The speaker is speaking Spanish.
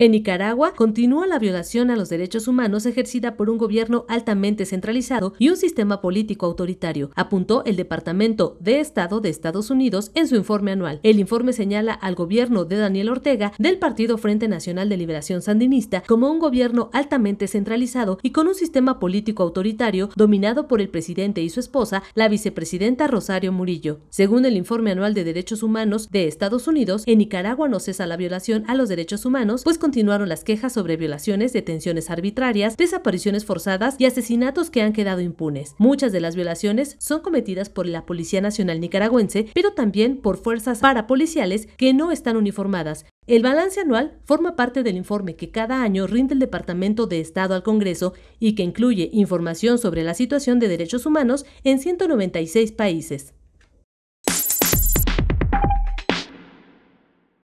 En Nicaragua continúa la violación a los derechos humanos ejercida por un gobierno altamente centralizado y un sistema político autoritario, apuntó el Departamento de Estado de Estados Unidos en su informe anual. El informe señala al gobierno de Daniel Ortega del Partido Frente Nacional de Liberación Sandinista como un gobierno altamente centralizado y con un sistema político autoritario dominado por el presidente y su esposa, la vicepresidenta Rosario Murillo. Según el informe anual de derechos humanos de Estados Unidos, en Nicaragua no cesa la violación a los derechos humanos, pues con continuaron las quejas sobre violaciones, detenciones arbitrarias, desapariciones forzadas y asesinatos que han quedado impunes. Muchas de las violaciones son cometidas por la Policía Nacional Nicaragüense, pero también por fuerzas parapoliciales que no están uniformadas, el balance anual forma parte del informe que cada año rinde el Departamento de Estado al Congreso y que incluye información sobre la situación de derechos humanos en 196 países.